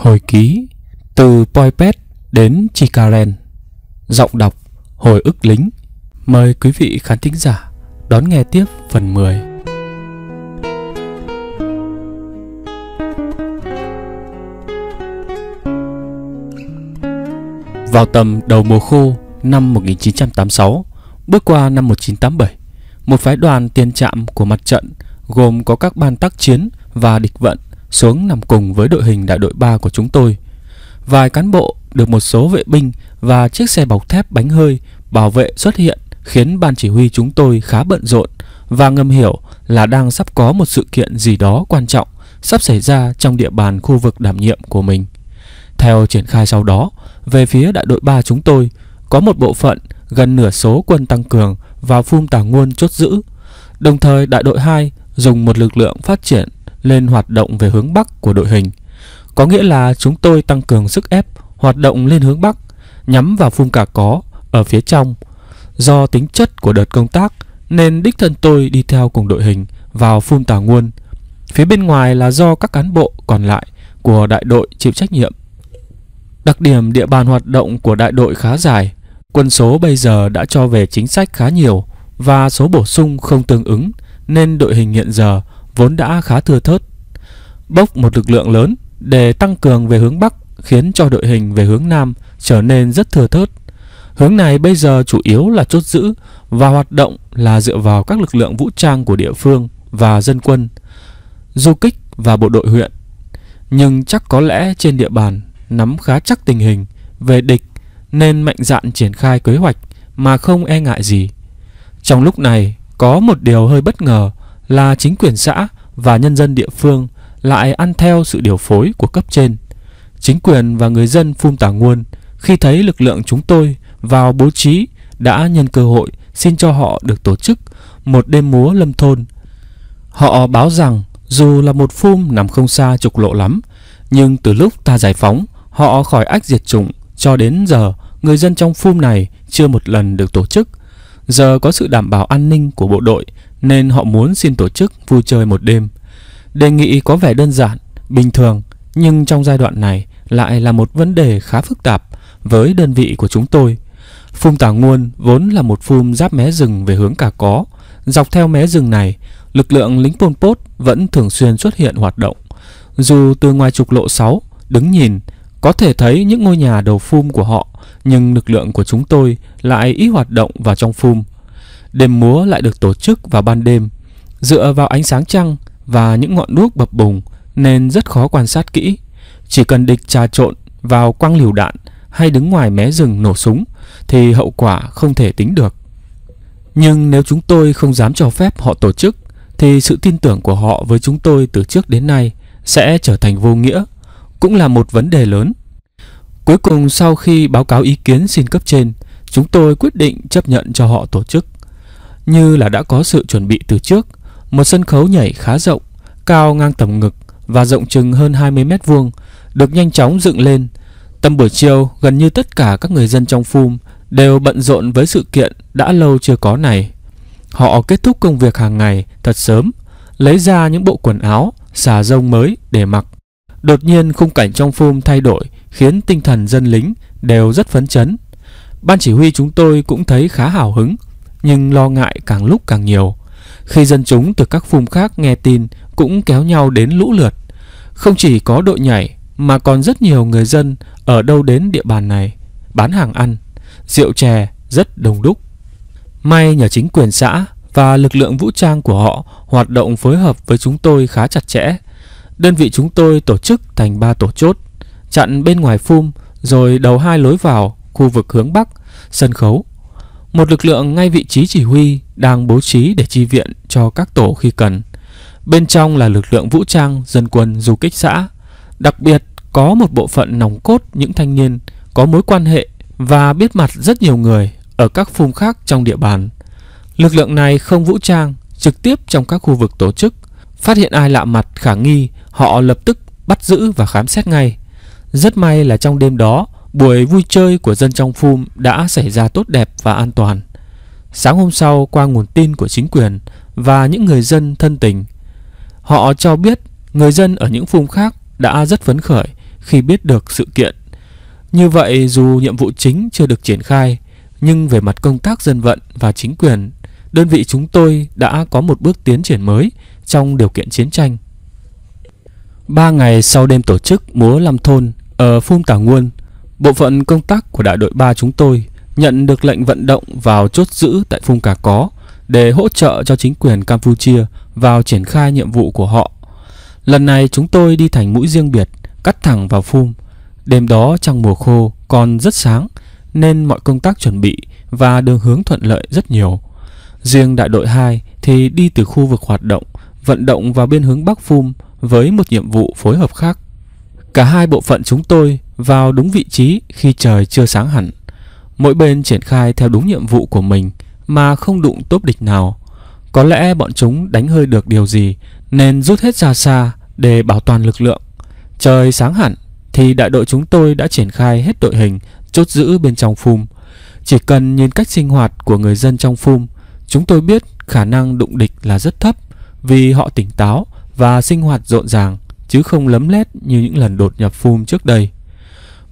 Hồi ký Từ Poipet đến Chikaren Giọng đọc Hồi ức lính Mời quý vị khán thính giả đón nghe tiếp phần 10 Vào tầm đầu mùa khô năm 1986, bước qua năm 1987, một phái đoàn tiền trạm của mặt trận gồm có các ban tác chiến và địch vận xuống nằm cùng với đội hình đại đội 3 của chúng tôi. Vài cán bộ được một số vệ binh và chiếc xe bọc thép bánh hơi bảo vệ xuất hiện khiến ban chỉ huy chúng tôi khá bận rộn và ngầm hiểu là đang sắp có một sự kiện gì đó quan trọng sắp xảy ra trong địa bàn khu vực đảm nhiệm của mình. Theo triển khai sau đó, về phía đại đội 3 chúng tôi, có một bộ phận gần nửa số quân tăng cường và phun tà nguồn chốt giữ. Đồng thời đại đội 2 dùng một lực lượng phát triển lên hoạt động về hướng Bắc của đội hình. Có nghĩa là chúng tôi tăng cường sức ép hoạt động lên hướng Bắc, nhắm vào phun cà có ở phía trong. Do tính chất của đợt công tác nên đích thân tôi đi theo cùng đội hình vào phun tà nguồn. Phía bên ngoài là do các cán bộ còn lại của đại đội chịu trách nhiệm. Đặc điểm địa bàn hoạt động của đại đội khá dài, quân số bây giờ đã cho về chính sách khá nhiều và số bổ sung không tương ứng nên đội hình hiện giờ vốn đã khá thừa thớt. Bốc một lực lượng lớn để tăng cường về hướng Bắc khiến cho đội hình về hướng Nam trở nên rất thừa thớt. Hướng này bây giờ chủ yếu là chốt giữ và hoạt động là dựa vào các lực lượng vũ trang của địa phương và dân quân, du kích và bộ đội huyện. Nhưng chắc có lẽ trên địa bàn nắm khá chắc tình hình về địch nên mạnh dạn triển khai kế hoạch mà không e ngại gì. Trong lúc này, có một điều hơi bất ngờ là chính quyền xã và nhân dân địa phương lại ăn theo sự điều phối của cấp trên. Chính quyền và người dân phun Tả Nguồn khi thấy lực lượng chúng tôi vào bố trí đã nhân cơ hội xin cho họ được tổ chức một đêm múa lâm thôn. Họ báo rằng dù là một phum nằm không xa trục lộ lắm, nhưng từ lúc ta giải phóng họ khỏi ách diệt chủng cho đến giờ người dân trong phum này chưa một lần được tổ chức. Giờ có sự đảm bảo an ninh của bộ đội nên họ muốn xin tổ chức vui chơi một đêm. Đề nghị có vẻ đơn giản, bình thường, nhưng trong giai đoạn này lại là một vấn đề khá phức tạp với đơn vị của chúng tôi. Phum Tả Nguồn vốn là một phum giáp mé rừng về hướng cả có. Dọc theo mé rừng này, lực lượng lính Pol Pot vẫn thường xuyên xuất hiện hoạt động. Dù từ ngoài trục lộ 6, đứng nhìn, có thể thấy những ngôi nhà đầu phum của họ, nhưng lực lượng của chúng tôi lại ít hoạt động vào trong phum. Đêm múa lại được tổ chức vào ban đêm, dựa vào ánh sáng trăng và những ngọn đuốc bập bùng nên rất khó quan sát kỹ. Chỉ cần địch trà trộn vào quăng liều đạn hay đứng ngoài mé rừng nổ súng thì hậu quả không thể tính được. Nhưng nếu chúng tôi không dám cho phép họ tổ chức thì sự tin tưởng của họ với chúng tôi từ trước đến nay sẽ trở thành vô nghĩa, cũng là một vấn đề lớn. Cuối cùng sau khi báo cáo ý kiến xin cấp trên, chúng tôi quyết định chấp nhận cho họ tổ chức như là đã có sự chuẩn bị từ trước. Một sân khấu nhảy khá rộng, cao ngang tầm ngực và rộng chừng hơn 20 mét vuông, được nhanh chóng dựng lên. Tầm buổi chiều, gần như tất cả các người dân trong phum đều bận rộn với sự kiện đã lâu chưa có này. Họ kết thúc công việc hàng ngày thật sớm, lấy ra những bộ quần áo, xà rông mới để mặc. Đột nhiên khung cảnh trong phum thay đổi khiến tinh thần dân lính đều rất phấn chấn. Ban chỉ huy chúng tôi cũng thấy khá hào hứng nhưng lo ngại càng lúc càng nhiều. Khi dân chúng từ các vùng khác nghe tin cũng kéo nhau đến lũ lượt. Không chỉ có đội nhảy mà còn rất nhiều người dân ở đâu đến địa bàn này bán hàng ăn, rượu chè rất đông đúc. May nhờ chính quyền xã và lực lượng vũ trang của họ hoạt động phối hợp với chúng tôi khá chặt chẽ. Đơn vị chúng tôi tổ chức thành 3 tổ chốt, chặn bên ngoài phum rồi đầu hai lối vào khu vực hướng Bắc, sân khấu một lực lượng ngay vị trí chỉ huy đang bố trí để chi viện cho các tổ khi cần. Bên trong là lực lượng vũ trang dân quân du kích xã, đặc biệt có một bộ phận nòng cốt những thanh niên có mối quan hệ và biết mặt rất nhiều người ở các vùng khác trong địa bàn. Lực lượng này không vũ trang, trực tiếp trong các khu vực tổ chức, phát hiện ai lạ mặt khả nghi, họ lập tức bắt giữ và khám xét ngay. Rất may là trong đêm đó, Buổi vui chơi của dân trong phum đã xảy ra tốt đẹp và an toàn. Sáng hôm sau qua nguồn tin của chính quyền và những người dân thân tình, họ cho biết người dân ở những phum khác đã rất phấn khởi khi biết được sự kiện. Như vậy dù nhiệm vụ chính chưa được triển khai, nhưng về mặt công tác dân vận và chính quyền, đơn vị chúng tôi đã có một bước tiến triển mới trong điều kiện chiến tranh. Ba ngày sau đêm tổ chức múa Lâm Thôn ở Phung Tà Nguồn, Bộ phận công tác của đại đội 3 chúng tôi nhận được lệnh vận động vào chốt giữ tại Phung Cà Có để hỗ trợ cho chính quyền Campuchia vào triển khai nhiệm vụ của họ. Lần này chúng tôi đi thành mũi riêng biệt, cắt thẳng vào Phum. Đêm đó trong mùa khô còn rất sáng nên mọi công tác chuẩn bị và đường hướng thuận lợi rất nhiều. Riêng đại đội 2 thì đi từ khu vực hoạt động, vận động vào biên hướng Bắc Phum với một nhiệm vụ phối hợp khác. Cả hai bộ phận chúng tôi vào đúng vị trí khi trời chưa sáng hẳn. Mỗi bên triển khai theo đúng nhiệm vụ của mình mà không đụng tốp địch nào. Có lẽ bọn chúng đánh hơi được điều gì nên rút hết ra xa để bảo toàn lực lượng. Trời sáng hẳn thì đại đội chúng tôi đã triển khai hết đội hình chốt giữ bên trong phum. Chỉ cần nhìn cách sinh hoạt của người dân trong phum, chúng tôi biết khả năng đụng địch là rất thấp vì họ tỉnh táo và sinh hoạt rộn ràng chứ không lấm lét như những lần đột nhập phum trước đây.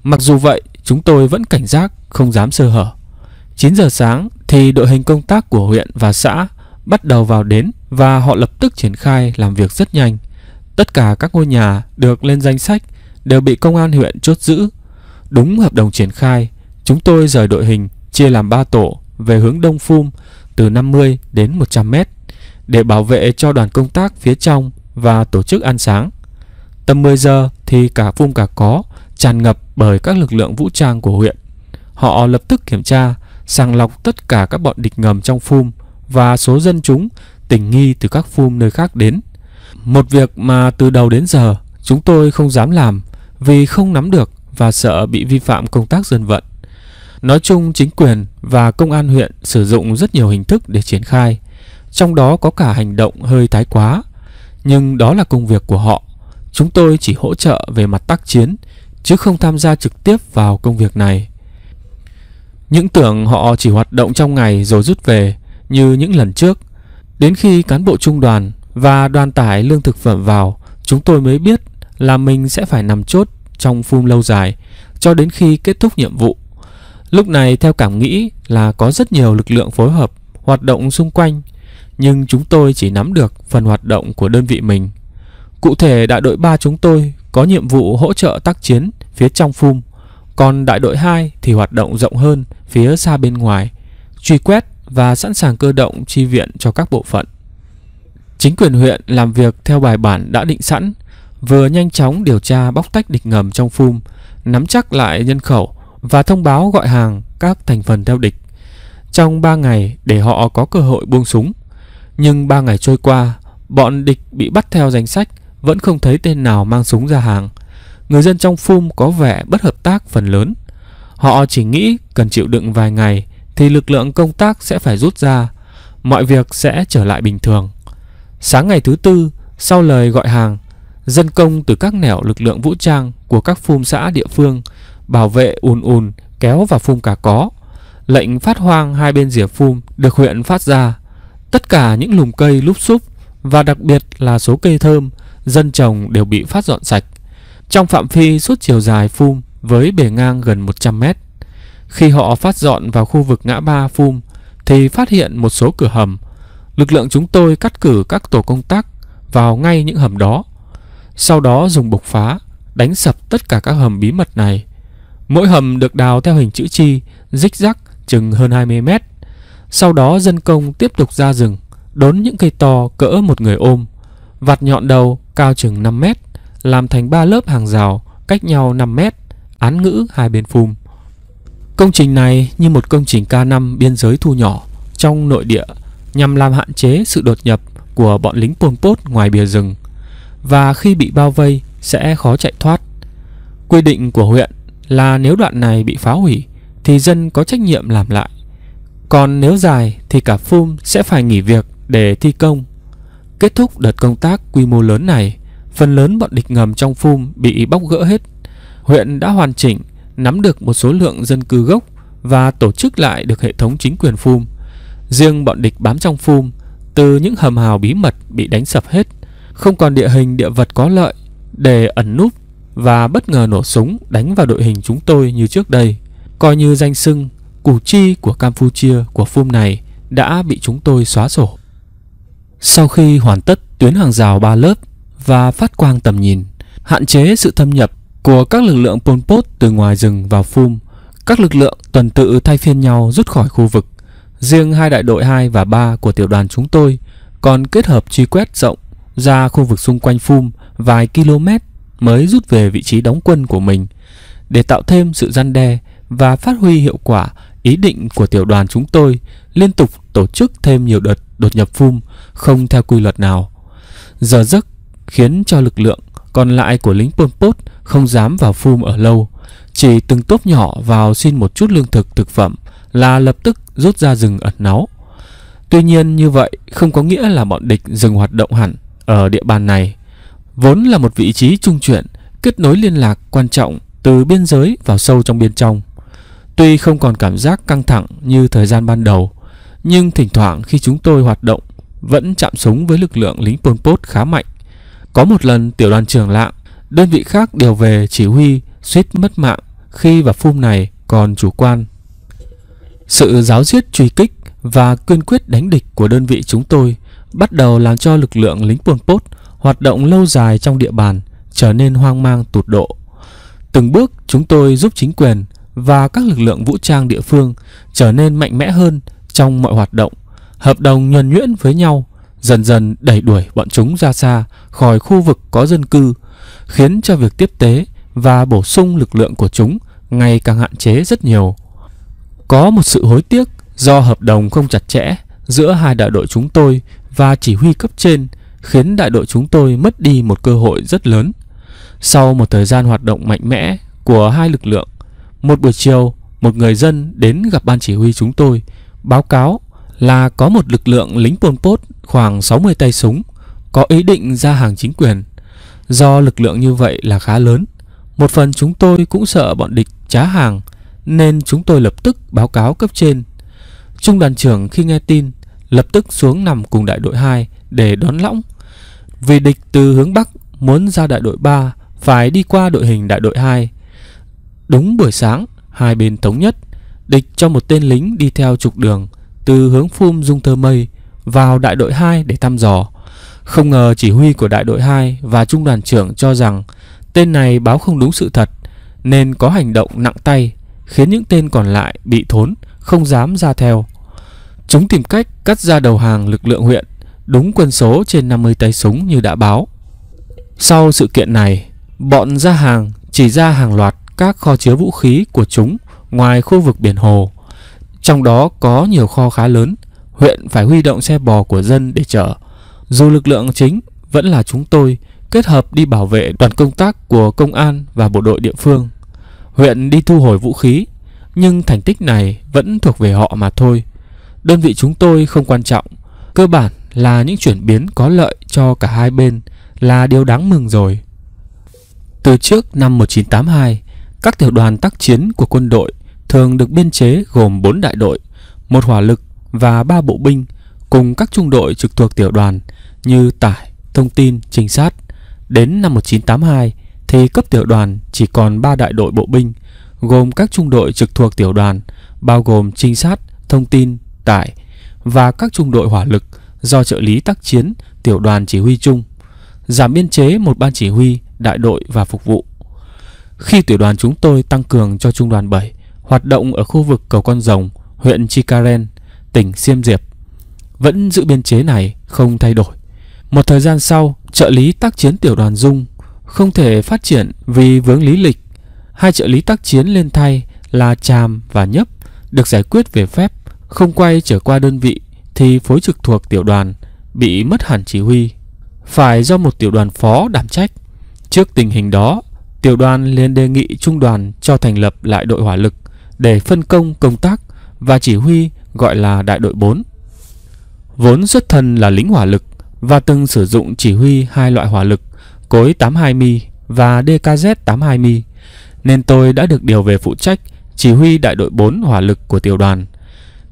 Mặc dù vậy, chúng tôi vẫn cảnh giác, không dám sơ hở. 9 giờ sáng thì đội hình công tác của huyện và xã bắt đầu vào đến và họ lập tức triển khai làm việc rất nhanh. Tất cả các ngôi nhà được lên danh sách đều bị công an huyện chốt giữ. Đúng hợp đồng triển khai, chúng tôi rời đội hình chia làm 3 tổ về hướng Đông Phum từ 50 đến 100 mét để bảo vệ cho đoàn công tác phía trong và tổ chức ăn sáng. Tầm 10 giờ thì cả phum cả có tràn ngập bởi các lực lượng vũ trang của huyện. Họ lập tức kiểm tra, sàng lọc tất cả các bọn địch ngầm trong phum và số dân chúng tình nghi từ các phum nơi khác đến. Một việc mà từ đầu đến giờ chúng tôi không dám làm vì không nắm được và sợ bị vi phạm công tác dân vận. Nói chung chính quyền và công an huyện sử dụng rất nhiều hình thức để triển khai, trong đó có cả hành động hơi thái quá. Nhưng đó là công việc của họ, chúng tôi chỉ hỗ trợ về mặt tác chiến chứ không tham gia trực tiếp vào công việc này. Những tưởng họ chỉ hoạt động trong ngày rồi rút về như những lần trước. Đến khi cán bộ trung đoàn và đoàn tải lương thực phẩm vào, chúng tôi mới biết là mình sẽ phải nằm chốt trong phun lâu dài cho đến khi kết thúc nhiệm vụ. Lúc này theo cảm nghĩ là có rất nhiều lực lượng phối hợp hoạt động xung quanh, nhưng chúng tôi chỉ nắm được phần hoạt động của đơn vị mình. Cụ thể đại đội 3 chúng tôi có nhiệm vụ hỗ trợ tác chiến phía trong phum, còn đại đội 2 thì hoạt động rộng hơn phía xa bên ngoài, truy quét và sẵn sàng cơ động chi viện cho các bộ phận. Chính quyền huyện làm việc theo bài bản đã định sẵn, vừa nhanh chóng điều tra bóc tách địch ngầm trong phum, nắm chắc lại nhân khẩu và thông báo gọi hàng các thành phần theo địch trong 3 ngày để họ có cơ hội buông súng. Nhưng 3 ngày trôi qua, bọn địch bị bắt theo danh sách vẫn không thấy tên nào mang súng ra hàng. Người dân trong phum có vẻ bất hợp tác phần lớn. Họ chỉ nghĩ cần chịu đựng vài ngày thì lực lượng công tác sẽ phải rút ra, mọi việc sẽ trở lại bình thường. Sáng ngày thứ tư, sau lời gọi hàng, dân công từ các nẻo lực lượng vũ trang của các phum xã địa phương bảo vệ ùn ùn kéo vào phum cả có. Lệnh phát hoang hai bên rìa phum được huyện phát ra. Tất cả những lùm cây lúp xúp và đặc biệt là số cây thơm dân trồng đều bị phát dọn sạch. Trong phạm vi suốt chiều dài Phum với bề ngang gần 100 mét. Khi họ phát dọn vào khu vực ngã ba Phum thì phát hiện một số cửa hầm. Lực lượng chúng tôi cắt cử các tổ công tác vào ngay những hầm đó. Sau đó dùng bục phá, đánh sập tất cả các hầm bí mật này. Mỗi hầm được đào theo hình chữ chi, rích rắc chừng hơn 20 mét. Sau đó dân công tiếp tục ra rừng, đốn những cây to cỡ một người ôm, vặt nhọn đầu cao chừng 5 mét, làm thành 3 lớp hàng rào cách nhau 5 mét, án ngữ hai bên phum. Công trình này như một công trình K5 biên giới thu nhỏ trong nội địa nhằm làm hạn chế sự đột nhập của bọn lính Pol Pot ngoài bìa rừng và khi bị bao vây sẽ khó chạy thoát. Quy định của huyện là nếu đoạn này bị phá hủy thì dân có trách nhiệm làm lại. Còn nếu dài thì cả phum sẽ phải nghỉ việc để thi công Kết thúc đợt công tác quy mô lớn này, phần lớn bọn địch ngầm trong phum bị bóc gỡ hết. Huyện đã hoàn chỉnh, nắm được một số lượng dân cư gốc và tổ chức lại được hệ thống chính quyền phum. Riêng bọn địch bám trong phum, từ những hầm hào bí mật bị đánh sập hết, không còn địa hình địa vật có lợi để ẩn núp và bất ngờ nổ súng đánh vào đội hình chúng tôi như trước đây. Coi như danh sưng, củ chi của Campuchia của phum này đã bị chúng tôi xóa sổ. Sau khi hoàn tất tuyến hàng rào ba lớp và phát quang tầm nhìn, hạn chế sự thâm nhập của các lực lượng Pol Pot từ ngoài rừng vào phum, các lực lượng tuần tự thay phiên nhau rút khỏi khu vực. Riêng hai đại đội 2 và 3 của tiểu đoàn chúng tôi còn kết hợp truy quét rộng ra khu vực xung quanh phum vài km mới rút về vị trí đóng quân của mình để tạo thêm sự gian đe và phát huy hiệu quả ý định của tiểu đoàn chúng tôi liên tục tổ chức thêm nhiều đợt đột nhập phum không theo quy luật nào. Giờ giấc khiến cho lực lượng còn lại của lính Pol Pot không dám vào phum ở lâu, chỉ từng tốp nhỏ vào xin một chút lương thực thực phẩm là lập tức rút ra rừng ẩn náu. Tuy nhiên như vậy không có nghĩa là bọn địch dừng hoạt động hẳn ở địa bàn này. Vốn là một vị trí trung chuyển, kết nối liên lạc quan trọng từ biên giới vào sâu trong bên trong. Tuy không còn cảm giác căng thẳng như thời gian ban đầu, nhưng thỉnh thoảng khi chúng tôi hoạt động vẫn chạm súng với lực lượng lính Pol Pot khá mạnh. Có một lần tiểu đoàn trưởng lạng, đơn vị khác điều về chỉ huy suýt mất mạng khi và phum này còn chủ quan. Sự giáo diết truy kích và kiên quyết đánh địch của đơn vị chúng tôi bắt đầu làm cho lực lượng lính Pol Pot hoạt động lâu dài trong địa bàn trở nên hoang mang tụt độ. Từng bước chúng tôi giúp chính quyền và các lực lượng vũ trang địa phương trở nên mạnh mẽ hơn trong mọi hoạt động, hợp đồng nhuần nhuyễn với nhau, dần dần đẩy đuổi bọn chúng ra xa khỏi khu vực có dân cư, khiến cho việc tiếp tế và bổ sung lực lượng của chúng ngày càng hạn chế rất nhiều. Có một sự hối tiếc do hợp đồng không chặt chẽ giữa hai đại đội chúng tôi và chỉ huy cấp trên khiến đại đội chúng tôi mất đi một cơ hội rất lớn. Sau một thời gian hoạt động mạnh mẽ của hai lực lượng, một buổi chiều, một người dân đến gặp ban chỉ huy chúng tôi báo cáo là có một lực lượng lính Pol Pot khoảng 60 tay súng có ý định ra hàng chính quyền. Do lực lượng như vậy là khá lớn, một phần chúng tôi cũng sợ bọn địch trá hàng nên chúng tôi lập tức báo cáo cấp trên. Trung đoàn trưởng khi nghe tin lập tức xuống nằm cùng đại đội 2 để đón lõng. Vì địch từ hướng Bắc muốn ra đại đội 3 phải đi qua đội hình đại đội 2. Đúng buổi sáng, hai bên thống nhất. Địch cho một tên lính đi theo trục đường từ hướng phum Dung Thơ Mây vào đại đội 2 để thăm dò. Không ngờ chỉ huy của đại đội 2 và trung đoàn trưởng cho rằng tên này báo không đúng sự thật nên có hành động nặng tay khiến những tên còn lại bị thốn không dám ra theo. Chúng tìm cách cắt ra đầu hàng lực lượng huyện đúng quân số trên 50 tay súng như đã báo. Sau sự kiện này, bọn ra hàng chỉ ra hàng loạt các kho chứa vũ khí của chúng ngoài khu vực biển hồ. Trong đó có nhiều kho khá lớn, huyện phải huy động xe bò của dân để chở. Dù lực lượng chính vẫn là chúng tôi kết hợp đi bảo vệ đoàn công tác của công an và bộ đội địa phương. Huyện đi thu hồi vũ khí, nhưng thành tích này vẫn thuộc về họ mà thôi. Đơn vị chúng tôi không quan trọng, cơ bản là những chuyển biến có lợi cho cả hai bên là điều đáng mừng rồi. Từ trước năm 1982, các tiểu đoàn tác chiến của quân đội thường được biên chế gồm 4 đại đội, một hỏa lực và ba bộ binh cùng các trung đội trực thuộc tiểu đoàn như tải, thông tin, trinh sát. Đến năm 1982 thì cấp tiểu đoàn chỉ còn 3 đại đội bộ binh gồm các trung đội trực thuộc tiểu đoàn bao gồm trinh sát, thông tin, tải và các trung đội hỏa lực do trợ lý tác chiến tiểu đoàn chỉ huy chung giảm biên chế một ban chỉ huy, đại đội và phục vụ. Khi tiểu đoàn chúng tôi tăng cường cho trung đoàn 7 hoạt động ở khu vực cầu con rồng, huyện Chikaren, tỉnh Siêm Diệp. Vẫn giữ biên chế này, không thay đổi. Một thời gian sau, trợ lý tác chiến tiểu đoàn Dung không thể phát triển vì vướng lý lịch. Hai trợ lý tác chiến lên thay là Tràm và Nhấp được giải quyết về phép, không quay trở qua đơn vị thì phối trực thuộc tiểu đoàn bị mất hẳn chỉ huy, phải do một tiểu đoàn phó đảm trách. Trước tình hình đó, tiểu đoàn liền đề nghị trung đoàn cho thành lập lại đội hỏa lực để phân công công tác và chỉ huy gọi là đại đội 4. Vốn xuất thân là lính hỏa lực và từng sử dụng chỉ huy hai loại hỏa lực, cối 82mi và DKZ 82mi, nên tôi đã được điều về phụ trách chỉ huy đại đội 4 hỏa lực của tiểu đoàn.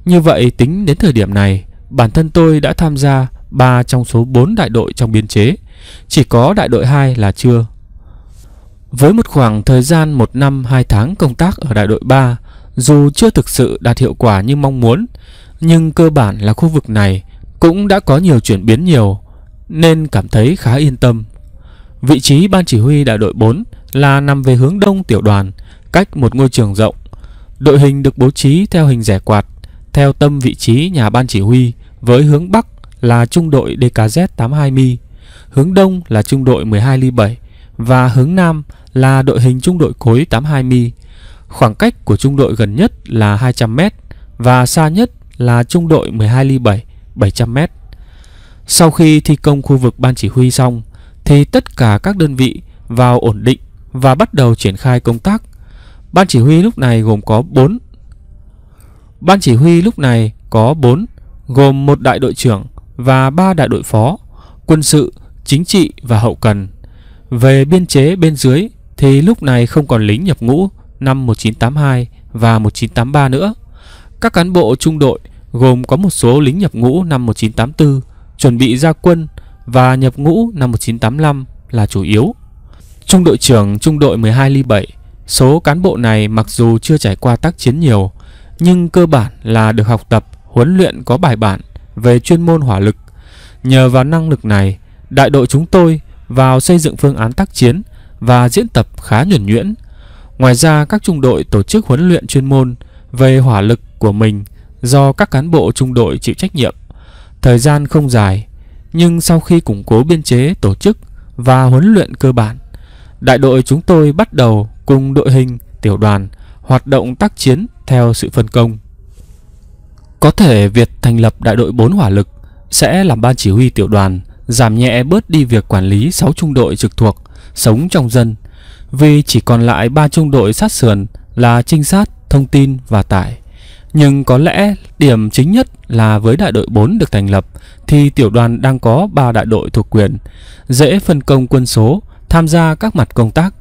Như vậy tính đến thời điểm này, bản thân tôi đã tham gia 3 trong số 4 đại đội trong biên chế, chỉ có đại đội 2 là chưa. Với một khoảng thời gian 1 năm 2 tháng công tác ở đại đội 3, dù chưa thực sự đạt hiệu quả như mong muốn, nhưng cơ bản là khu vực này cũng đã có nhiều chuyển biến nhiều, nên cảm thấy khá yên tâm. Vị trí ban chỉ huy đại đội 4 là nằm về hướng đông tiểu đoàn, cách một ngôi trường rộng. Đội hình được bố trí theo hình rẻ quạt, theo tâm vị trí nhà ban chỉ huy với hướng bắc là trung đội DKZ 82Mi, hướng đông là trung đội 12 ly 7 và hướng nam là đội hình trung đội cối 82Mi Khoảng cách của trung đội gần nhất là 200m và xa nhất là trung đội 12 ly 7 700m. Sau khi thi công khu vực ban chỉ huy xong thì tất cả các đơn vị vào ổn định và bắt đầu triển khai công tác. Ban chỉ huy lúc này gồm có 4. Ban chỉ huy lúc này có 4, gồm một đại đội trưởng và 3 đại đội phó, quân sự, chính trị và hậu cần. Về biên chế bên dưới thì lúc này không còn lính nhập ngũ, năm 1982 và 1983 nữa. Các cán bộ trung đội gồm có một số lính nhập ngũ năm 1984, chuẩn bị ra quân và nhập ngũ năm 1985 là chủ yếu. Trung đội trưởng trung đội 12 ly 7, số cán bộ này mặc dù chưa trải qua tác chiến nhiều, nhưng cơ bản là được học tập, huấn luyện có bài bản về chuyên môn hỏa lực. Nhờ vào năng lực này, đại đội chúng tôi vào xây dựng phương án tác chiến và diễn tập khá nhuẩn nhuyễn Ngoài ra, các trung đội tổ chức huấn luyện chuyên môn về hỏa lực của mình do các cán bộ trung đội chịu trách nhiệm. Thời gian không dài, nhưng sau khi củng cố biên chế tổ chức và huấn luyện cơ bản, đại đội chúng tôi bắt đầu cùng đội hình, tiểu đoàn hoạt động tác chiến theo sự phân công. Có thể việc thành lập đại đội 4 hỏa lực sẽ làm ban chỉ huy tiểu đoàn giảm nhẹ bớt đi việc quản lý 6 trung đội trực thuộc sống trong dân vì chỉ còn lại ba trung đội sát sườn là trinh sát, thông tin và tải. Nhưng có lẽ điểm chính nhất là với đại đội 4 được thành lập thì tiểu đoàn đang có 3 đại đội thuộc quyền, dễ phân công quân số, tham gia các mặt công tác.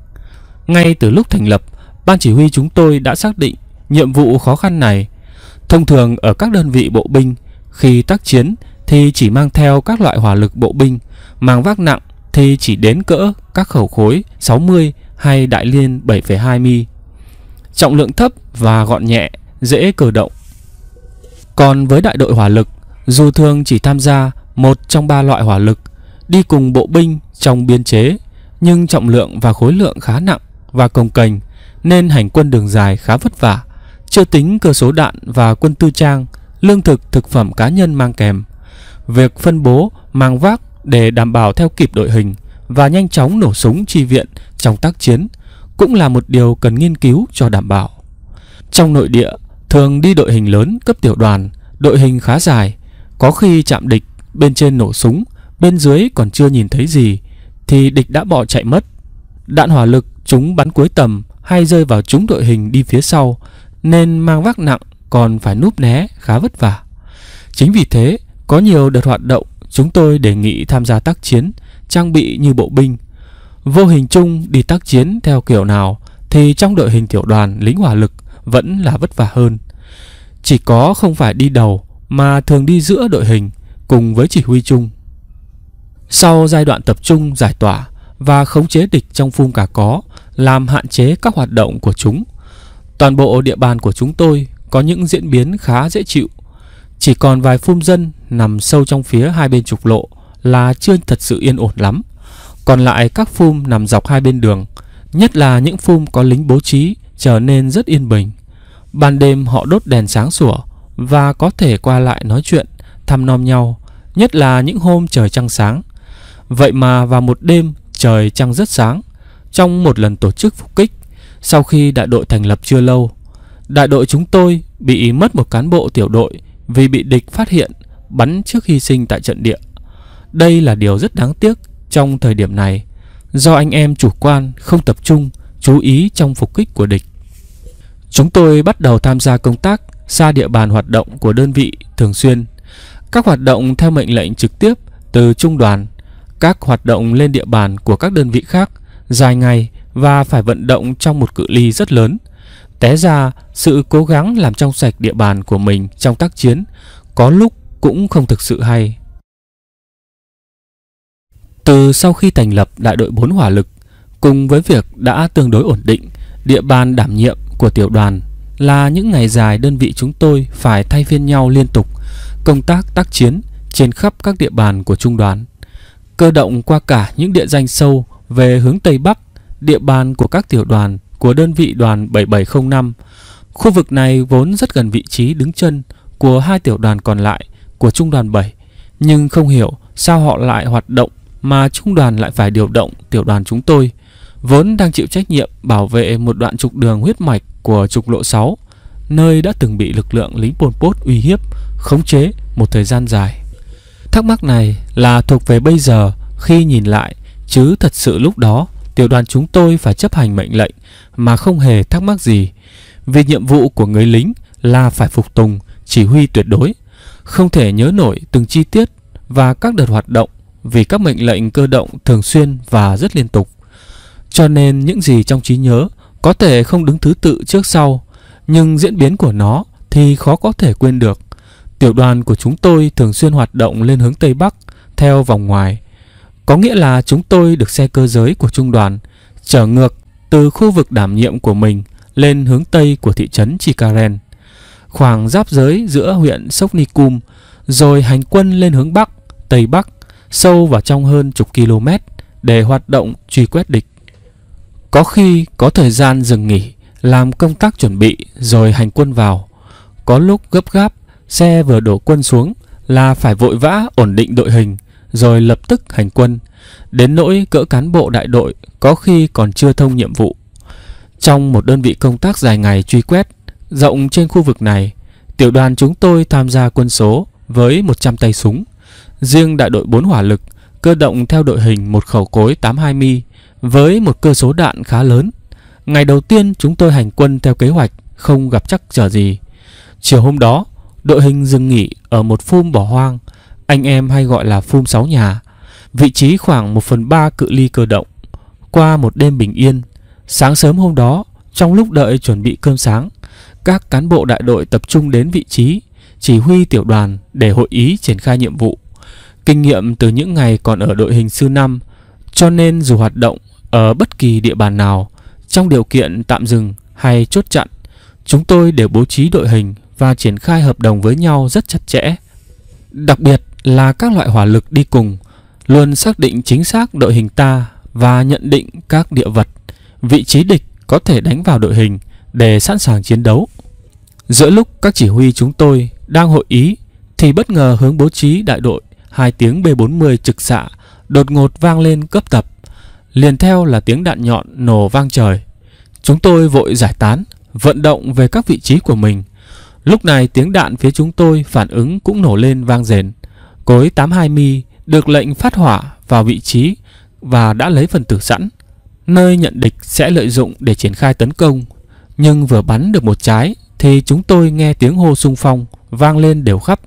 Ngay từ lúc thành lập, ban chỉ huy chúng tôi đã xác định nhiệm vụ khó khăn này. Thông thường ở các đơn vị bộ binh, khi tác chiến thì chỉ mang theo các loại hỏa lực bộ binh, mang vác nặng thì chỉ đến cỡ các khẩu khối 60 hay đại liên 7,2 mi. Trọng lượng thấp và gọn nhẹ, dễ cử động. Còn với đại đội hỏa lực, dù thường chỉ tham gia một trong ba loại hỏa lực đi cùng bộ binh trong biên chế, nhưng trọng lượng và khối lượng khá nặng và cồng kềnh nên hành quân đường dài khá vất vả, chưa tính cơ số đạn và quân tư trang, lương thực thực phẩm cá nhân mang kèm. Việc phân bố mang vác để đảm bảo theo kịp đội hình và nhanh chóng nổ súng chi viện trong tác chiến cũng là một điều cần nghiên cứu cho đảm bảo. Trong nội địa, thường đi đội hình lớn cấp tiểu đoàn, đội hình khá dài, có khi chạm địch, bên trên nổ súng, bên dưới còn chưa nhìn thấy gì, thì địch đã bỏ chạy mất. Đạn hỏa lực chúng bắn cuối tầm hay rơi vào chúng đội hình đi phía sau, nên mang vác nặng còn phải núp né khá vất vả. Chính vì thế, có nhiều đợt hoạt động chúng tôi đề nghị tham gia tác chiến, trang bị như bộ binh, Vô hình chung đi tác chiến theo kiểu nào thì trong đội hình tiểu đoàn lính hỏa lực vẫn là vất vả hơn. Chỉ có không phải đi đầu mà thường đi giữa đội hình cùng với chỉ huy chung. Sau giai đoạn tập trung giải tỏa và khống chế địch trong phun cả có làm hạn chế các hoạt động của chúng, toàn bộ địa bàn của chúng tôi có những diễn biến khá dễ chịu. Chỉ còn vài phun dân nằm sâu trong phía hai bên trục lộ là chưa thật sự yên ổn lắm. Còn lại các phum nằm dọc hai bên đường, nhất là những phum có lính bố trí trở nên rất yên bình. Ban đêm họ đốt đèn sáng sủa và có thể qua lại nói chuyện, thăm nom nhau, nhất là những hôm trời trăng sáng. Vậy mà vào một đêm trời trăng rất sáng, trong một lần tổ chức phục kích, sau khi đại đội thành lập chưa lâu, đại đội chúng tôi bị mất một cán bộ tiểu đội vì bị địch phát hiện bắn trước hy sinh tại trận địa. Đây là điều rất đáng tiếc trong thời điểm này, do anh em chủ quan, không tập trung, chú ý trong phục kích của địch. Chúng tôi bắt đầu tham gia công tác xa địa bàn hoạt động của đơn vị thường xuyên. Các hoạt động theo mệnh lệnh trực tiếp từ trung đoàn, các hoạt động lên địa bàn của các đơn vị khác dài ngày và phải vận động trong một cự ly rất lớn. Té ra, sự cố gắng làm trong sạch địa bàn của mình trong tác chiến có lúc cũng không thực sự hay. Từ sau khi thành lập đại đội 4 hỏa lực, cùng với việc đã tương đối ổn định, địa bàn đảm nhiệm của tiểu đoàn là những ngày dài đơn vị chúng tôi phải thay phiên nhau liên tục công tác tác chiến trên khắp các địa bàn của trung đoàn. Cơ động qua cả những địa danh sâu về hướng Tây Bắc, địa bàn của các tiểu đoàn của đơn vị đoàn 7705. Khu vực này vốn rất gần vị trí đứng chân của hai tiểu đoàn còn lại của trung đoàn 7, nhưng không hiểu sao họ lại hoạt động mà trung đoàn lại phải điều động tiểu đoàn chúng tôi, vốn đang chịu trách nhiệm bảo vệ một đoạn trục đường huyết mạch của trục lộ 6, nơi đã từng bị lực lượng lính Pol Pot uy hiếp, khống chế một thời gian dài. Thắc mắc này là thuộc về bây giờ khi nhìn lại, chứ thật sự lúc đó tiểu đoàn chúng tôi phải chấp hành mệnh lệnh mà không hề thắc mắc gì, vì nhiệm vụ của người lính là phải phục tùng chỉ huy tuyệt đối, không thể nhớ nổi từng chi tiết và các đợt hoạt động vì các mệnh lệnh cơ động thường xuyên và rất liên tục. Cho nên những gì trong trí nhớ có thể không đứng thứ tự trước sau, nhưng diễn biến của nó thì khó có thể quên được. Tiểu đoàn của chúng tôi thường xuyên hoạt động lên hướng Tây Bắc theo vòng ngoài. Có nghĩa là chúng tôi được xe cơ giới của trung đoàn trở ngược từ khu vực đảm nhiệm của mình lên hướng Tây của thị trấn Chikaren, khoảng giáp giới giữa huyện Sốc rồi hành quân lên hướng Bắc, Tây Bắc sâu vào trong hơn chục km để hoạt động truy quét địch. Có khi có thời gian dừng nghỉ, làm công tác chuẩn bị rồi hành quân vào. Có lúc gấp gáp, xe vừa đổ quân xuống là phải vội vã ổn định đội hình rồi lập tức hành quân. Đến nỗi cỡ cán bộ đại đội có khi còn chưa thông nhiệm vụ. Trong một đơn vị công tác dài ngày truy quét, rộng trên khu vực này, tiểu đoàn chúng tôi tham gia quân số với 100 tay súng Riêng đại đội 4 hỏa lực cơ động theo đội hình một khẩu cối 82 mi với một cơ số đạn khá lớn. Ngày đầu tiên chúng tôi hành quân theo kế hoạch, không gặp chắc trở gì. Chiều hôm đó, đội hình dừng nghỉ ở một phum bỏ hoang, anh em hay gọi là phum 6 nhà, vị trí khoảng 1 phần 3 cự ly cơ động. Qua một đêm bình yên, sáng sớm hôm đó, trong lúc đợi chuẩn bị cơm sáng, các cán bộ đại đội tập trung đến vị trí, chỉ huy tiểu đoàn để hội ý triển khai nhiệm vụ kinh nghiệm từ những ngày còn ở đội hình sư năm, cho nên dù hoạt động ở bất kỳ địa bàn nào, trong điều kiện tạm dừng hay chốt chặn, chúng tôi đều bố trí đội hình và triển khai hợp đồng với nhau rất chặt chẽ. Đặc biệt là các loại hỏa lực đi cùng, luôn xác định chính xác đội hình ta và nhận định các địa vật, vị trí địch có thể đánh vào đội hình để sẵn sàng chiến đấu. Giữa lúc các chỉ huy chúng tôi đang hội ý thì bất ngờ hướng bố trí đại đội hai tiếng B40 trực xạ đột ngột vang lên cấp tập, liền theo là tiếng đạn nhọn nổ vang trời. Chúng tôi vội giải tán, vận động về các vị trí của mình. Lúc này tiếng đạn phía chúng tôi phản ứng cũng nổ lên vang rền. Cối 82 mi được lệnh phát hỏa vào vị trí và đã lấy phần tử sẵn, nơi nhận địch sẽ lợi dụng để triển khai tấn công. Nhưng vừa bắn được một trái thì chúng tôi nghe tiếng hô xung phong vang lên đều khắp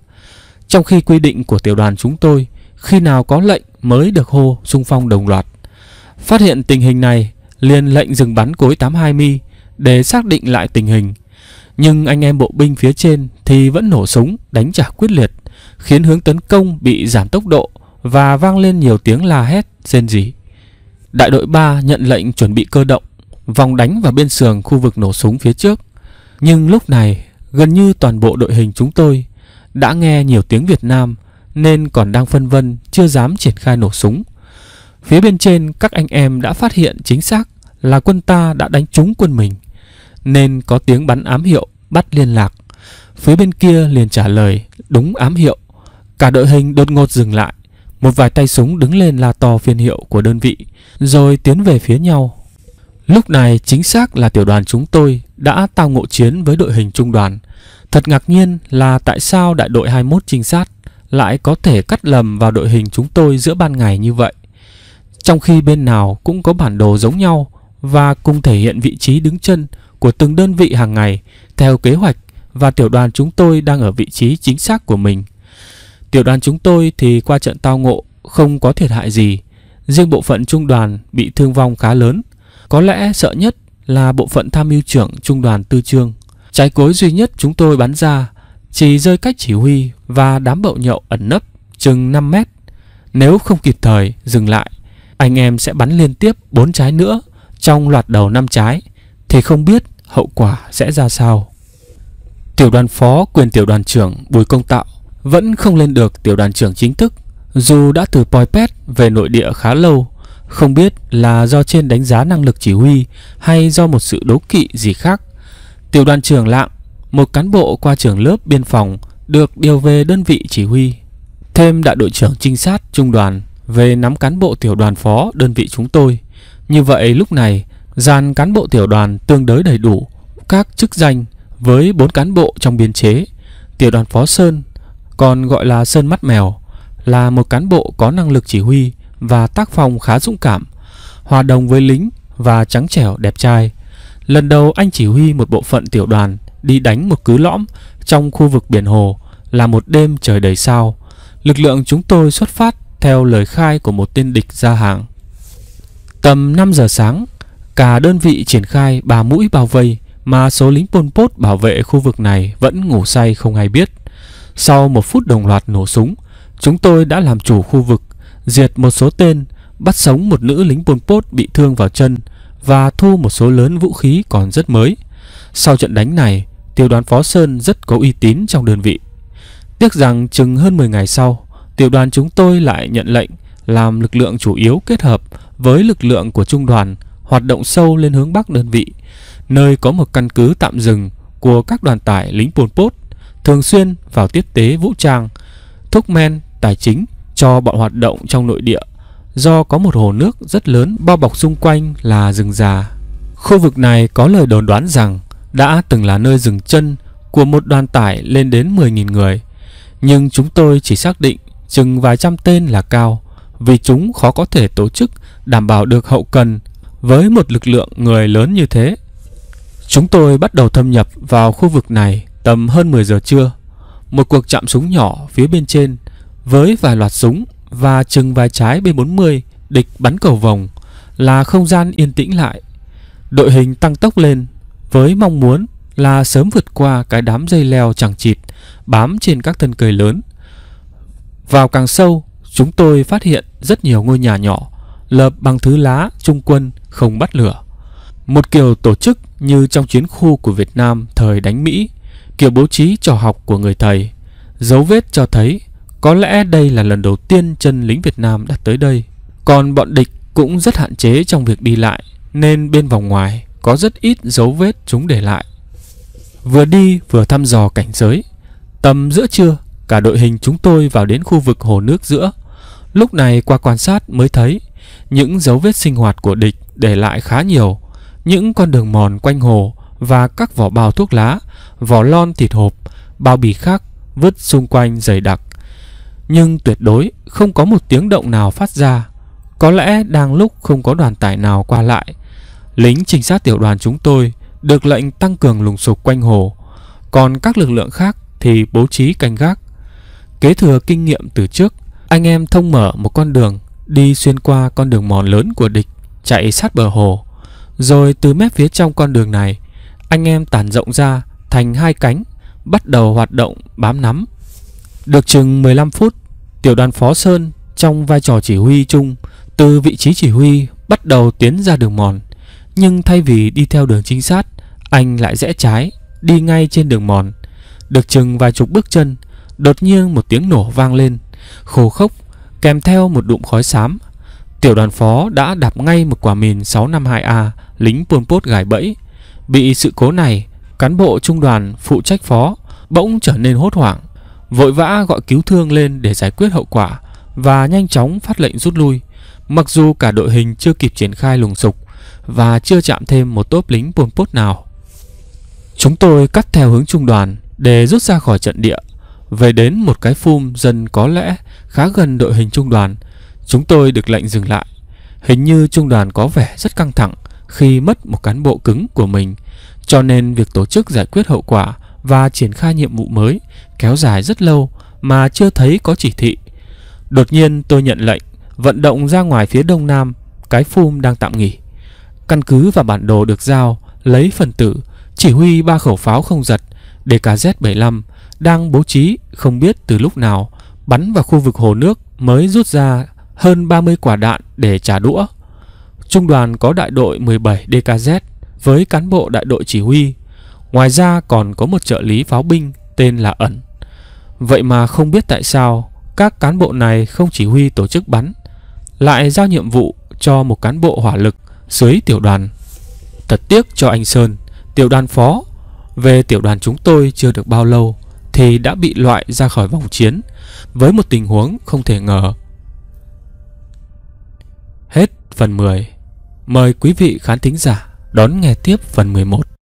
trong khi quy định của tiểu đoàn chúng tôi, khi nào có lệnh mới được hô xung phong đồng loạt. Phát hiện tình hình này, liền lệnh dừng bắn cối 82 mi để xác định lại tình hình. Nhưng anh em bộ binh phía trên thì vẫn nổ súng đánh trả quyết liệt, khiến hướng tấn công bị giảm tốc độ và vang lên nhiều tiếng la hét rên rỉ. Đại đội 3 nhận lệnh chuẩn bị cơ động, vòng đánh vào bên sườn khu vực nổ súng phía trước. Nhưng lúc này, gần như toàn bộ đội hình chúng tôi đã nghe nhiều tiếng Việt Nam nên còn đang phân vân chưa dám triển khai nổ súng. Phía bên trên các anh em đã phát hiện chính xác là quân ta đã đánh trúng quân mình nên có tiếng bắn ám hiệu bắt liên lạc. Phía bên kia liền trả lời đúng ám hiệu. Cả đội hình đột ngột dừng lại, một vài tay súng đứng lên là to phiên hiệu của đơn vị rồi tiến về phía nhau. Lúc này chính xác là tiểu đoàn chúng tôi đã tao ngộ chiến với đội hình trung đoàn. Thật ngạc nhiên là tại sao đại đội 21 trinh sát lại có thể cắt lầm vào đội hình chúng tôi giữa ban ngày như vậy. Trong khi bên nào cũng có bản đồ giống nhau và cùng thể hiện vị trí đứng chân của từng đơn vị hàng ngày theo kế hoạch và tiểu đoàn chúng tôi đang ở vị trí chính xác của mình. Tiểu đoàn chúng tôi thì qua trận tao ngộ không có thiệt hại gì, riêng bộ phận trung đoàn bị thương vong khá lớn. Có lẽ sợ nhất là bộ phận tham mưu trưởng trung đoàn tư trương. Trái cối duy nhất chúng tôi bắn ra chỉ rơi cách chỉ huy và đám bậu nhậu ẩn nấp chừng 5 mét. Nếu không kịp thời dừng lại, anh em sẽ bắn liên tiếp 4 trái nữa trong loạt đầu 5 trái thì không biết hậu quả sẽ ra sao. Tiểu đoàn phó quyền tiểu đoàn trưởng Bùi Công Tạo vẫn không lên được tiểu đoàn trưởng chính thức dù đã từ Poi Pet về nội địa khá lâu, không biết là do trên đánh giá năng lực chỉ huy hay do một sự đố kỵ gì khác Tiểu đoàn trưởng Lạng, một cán bộ qua trường lớp biên phòng được điều về đơn vị chỉ huy. Thêm đại đội trưởng trinh sát trung đoàn về nắm cán bộ tiểu đoàn phó đơn vị chúng tôi. Như vậy lúc này, dàn cán bộ tiểu đoàn tương đối đầy đủ các chức danh với bốn cán bộ trong biên chế. Tiểu đoàn phó Sơn, còn gọi là Sơn Mắt Mèo, là một cán bộ có năng lực chỉ huy và tác phong khá dũng cảm, hòa đồng với lính và trắng trẻo đẹp trai. Lần đầu anh chỉ huy một bộ phận tiểu đoàn đi đánh một cứ lõm trong khu vực biển hồ là một đêm trời đầy sao. Lực lượng chúng tôi xuất phát theo lời khai của một tên địch ra hàng. Tầm 5 giờ sáng, cả đơn vị triển khai ba mũi bao vây mà số lính Pol Pot bảo vệ khu vực này vẫn ngủ say không ai biết. Sau một phút đồng loạt nổ súng, chúng tôi đã làm chủ khu vực, diệt một số tên, bắt sống một nữ lính Pol Pot bị thương vào chân, và thu một số lớn vũ khí còn rất mới. Sau trận đánh này, tiểu đoàn Phó Sơn rất có uy tín trong đơn vị. Tiếc rằng chừng hơn 10 ngày sau, tiểu đoàn chúng tôi lại nhận lệnh làm lực lượng chủ yếu kết hợp với lực lượng của trung đoàn hoạt động sâu lên hướng bắc đơn vị, nơi có một căn cứ tạm dừng của các đoàn tải lính Pol Pot thường xuyên vào tiếp tế vũ trang, thúc men tài chính cho bọn hoạt động trong nội địa do có một hồ nước rất lớn bao bọc xung quanh là rừng già. Khu vực này có lời đồn đoán rằng đã từng là nơi dừng chân của một đoàn tải lên đến 10.000 người. Nhưng chúng tôi chỉ xác định chừng vài trăm tên là cao vì chúng khó có thể tổ chức đảm bảo được hậu cần với một lực lượng người lớn như thế. Chúng tôi bắt đầu thâm nhập vào khu vực này tầm hơn 10 giờ trưa. Một cuộc chạm súng nhỏ phía bên trên với vài loạt súng và chừng vài trái B40 địch bắn cầu vòng là không gian yên tĩnh lại. Đội hình tăng tốc lên với mong muốn là sớm vượt qua cái đám dây leo chẳng chịt bám trên các thân cây lớn. Vào càng sâu, chúng tôi phát hiện rất nhiều ngôi nhà nhỏ lợp bằng thứ lá trung quân không bắt lửa. Một kiểu tổ chức như trong chiến khu của Việt Nam thời đánh Mỹ, kiểu bố trí trò học của người thầy. Dấu vết cho thấy có lẽ đây là lần đầu tiên chân lính Việt Nam đã tới đây. Còn bọn địch cũng rất hạn chế trong việc đi lại, nên bên vòng ngoài có rất ít dấu vết chúng để lại. Vừa đi vừa thăm dò cảnh giới. Tầm giữa trưa, cả đội hình chúng tôi vào đến khu vực hồ nước giữa. Lúc này qua quan sát mới thấy những dấu vết sinh hoạt của địch để lại khá nhiều. Những con đường mòn quanh hồ và các vỏ bao thuốc lá, vỏ lon thịt hộp, bao bì khác vứt xung quanh dày đặc nhưng tuyệt đối không có một tiếng động nào phát ra. Có lẽ đang lúc không có đoàn tải nào qua lại, lính trinh sát tiểu đoàn chúng tôi được lệnh tăng cường lùng sục quanh hồ, còn các lực lượng khác thì bố trí canh gác. Kế thừa kinh nghiệm từ trước, anh em thông mở một con đường đi xuyên qua con đường mòn lớn của địch, chạy sát bờ hồ. Rồi từ mép phía trong con đường này, anh em tản rộng ra thành hai cánh, bắt đầu hoạt động bám nắm được chừng 15 phút, tiểu đoàn Phó Sơn trong vai trò chỉ huy chung từ vị trí chỉ huy bắt đầu tiến ra đường mòn. Nhưng thay vì đi theo đường chính xác, anh lại rẽ trái, đi ngay trên đường mòn. Được chừng vài chục bước chân, đột nhiên một tiếng nổ vang lên, khổ khốc, kèm theo một đụm khói xám. Tiểu đoàn phó đã đạp ngay một quả mìn 652A lính Pol Pot gài bẫy. Bị sự cố này, cán bộ trung đoàn phụ trách phó bỗng trở nên hốt hoảng vội vã gọi cứu thương lên để giải quyết hậu quả và nhanh chóng phát lệnh rút lui. Mặc dù cả đội hình chưa kịp triển khai lùng sục và chưa chạm thêm một tốp lính Pol Pot nào. Chúng tôi cắt theo hướng trung đoàn để rút ra khỏi trận địa. Về đến một cái phum dân có lẽ khá gần đội hình trung đoàn, chúng tôi được lệnh dừng lại. Hình như trung đoàn có vẻ rất căng thẳng khi mất một cán bộ cứng của mình, cho nên việc tổ chức giải quyết hậu quả và triển khai nhiệm vụ mới kéo dài rất lâu mà chưa thấy có chỉ thị. Đột nhiên tôi nhận lệnh vận động ra ngoài phía đông nam, cái phum đang tạm nghỉ. Căn cứ và bản đồ được giao, lấy phần tử, chỉ huy ba khẩu pháo không giật để DKZ-75 đang bố trí không biết từ lúc nào bắn vào khu vực hồ nước mới rút ra hơn 30 quả đạn để trả đũa. Trung đoàn có đại đội 17 DKZ với cán bộ đại đội chỉ huy Ngoài ra còn có một trợ lý pháo binh tên là Ẩn. Vậy mà không biết tại sao các cán bộ này không chỉ huy tổ chức bắn, lại giao nhiệm vụ cho một cán bộ hỏa lực dưới tiểu đoàn. Thật tiếc cho anh Sơn, tiểu đoàn phó về tiểu đoàn chúng tôi chưa được bao lâu thì đã bị loại ra khỏi vòng chiến với một tình huống không thể ngờ. Hết phần 10. Mời quý vị khán thính giả đón nghe tiếp phần 11.